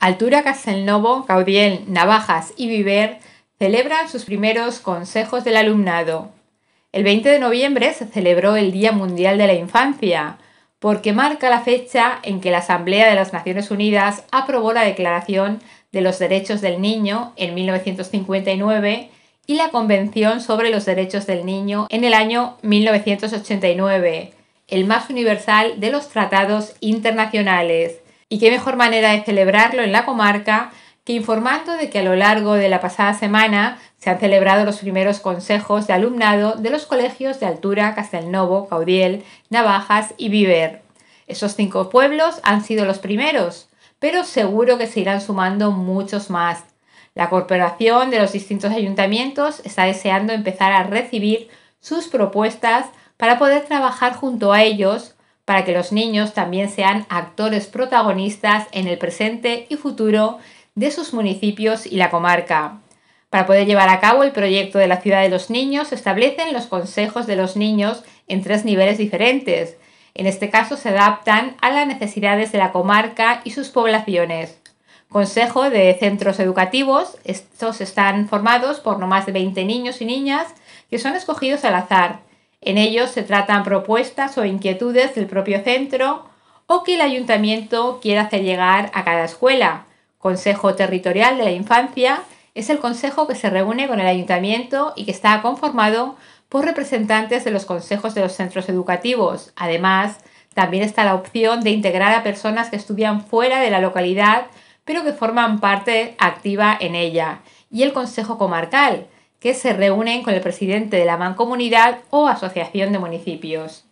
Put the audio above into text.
Altura Castelnovo, Gaudiel, Navajas y Viver celebran sus primeros consejos del alumnado. El 20 de noviembre se celebró el Día Mundial de la Infancia, porque marca la fecha en que la Asamblea de las Naciones Unidas aprobó la Declaración de los Derechos del Niño en 1959 y la Convención sobre los Derechos del Niño en el año 1989, el más universal de los tratados internacionales y qué mejor manera de celebrarlo en la comarca que informando de que a lo largo de la pasada semana se han celebrado los primeros consejos de alumnado de los colegios de Altura, Castelnovo, Caudiel, Navajas y Viver. Esos cinco pueblos han sido los primeros, pero seguro que se irán sumando muchos más. La corporación de los distintos ayuntamientos está deseando empezar a recibir sus propuestas para poder trabajar junto a ellos para que los niños también sean actores protagonistas en el presente y futuro de sus municipios y la comarca. Para poder llevar a cabo el proyecto de la ciudad de los niños, se establecen los consejos de los niños en tres niveles diferentes. En este caso, se adaptan a las necesidades de la comarca y sus poblaciones. Consejo de centros educativos. Estos están formados por no más de 20 niños y niñas que son escogidos al azar en ellos se tratan propuestas o inquietudes del propio centro o que el ayuntamiento quiera hacer llegar a cada escuela. Consejo Territorial de la Infancia es el consejo que se reúne con el ayuntamiento y que está conformado por representantes de los consejos de los centros educativos. Además, también está la opción de integrar a personas que estudian fuera de la localidad, pero que forman parte activa en ella. Y el Consejo Comarcal, que se reúnen con el presidente de la mancomunidad o asociación de municipios.